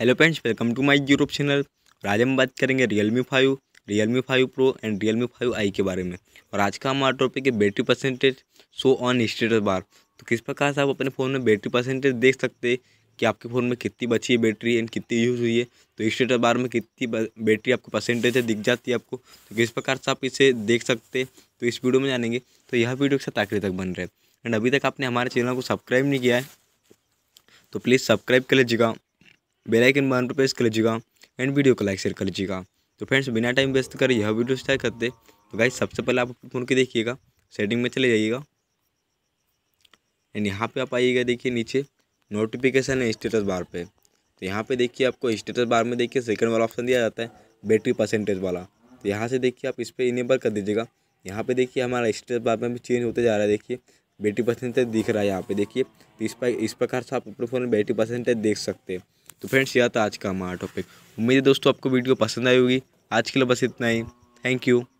hello friends welcome to my YouTube channel और आज हम बात करेंगे Realme five Realme five pro and Realme five I के बारे में और आज का हमारा टॉपिक है battery percentage show on status bar तो किस प्रकार से आप अपने फ़ोन में बैटरी परसेंटेज देख सकते हैं कि आपके फ़ोन में कितनी बची है बैटरी एंड कितनी यूज़ हुई है तो स्टेटस बार में कितनी बैटरी आपको परसेंटेज है दिख जाती है आपको तो किस प्रकार से आप इसे देख सकते हैं तो इस वीडियो में जानेंगे तो यह वीडियो के साथ आखिर तक बन रहे एंड अभी तक आपने हमारे चैनल को सब्सक्राइब नहीं किया है तो प्लीज़ सब्सक्राइब कर लीजिएगा बेलाइकन बार पर प्रेस कर लीजिएगा एंड वीडियो को लाइक शेयर कर लीजिएगा तो फ्रेंड्स बिना टाइम वेस्ट कर यह वीडियो स्टार्ट करते तो गाइस सबसे पहले आप फोन के देखिएगा सेटिंग में चले जाइएगा एंड यहाँ पे आप आइएगा देखिए नीचे नोटिफिकेशन है स्टेटस बार पे तो यहाँ पे देखिए आपको स्टेटस बार में देखिए सेकंड वाला ऑप्शन दिया जाता है बैटरी परसेंटेज वाला तो यहाँ से देखिए आप इस पर इनेबल कर दीजिएगा यहाँ पे देखिए हमारा स्टेटस बार में भी चेंज होते जा रहा है देखिए बैटरी परसेंटेज दिख रहा है यहाँ पे देखिए तो इस पर इस प्रकार से आप अपने फ़ोन में बैटरी परसेंटेज देख सकते हैं तो फ्रेंड्स यह था आज का हमारा टॉपिक उम्मीद है दोस्तों आपको वीडियो पसंद आई होगी आज के लिए बस इतना ही थैंक यू